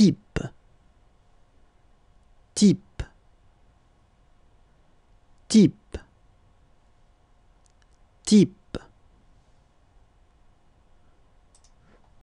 type type type type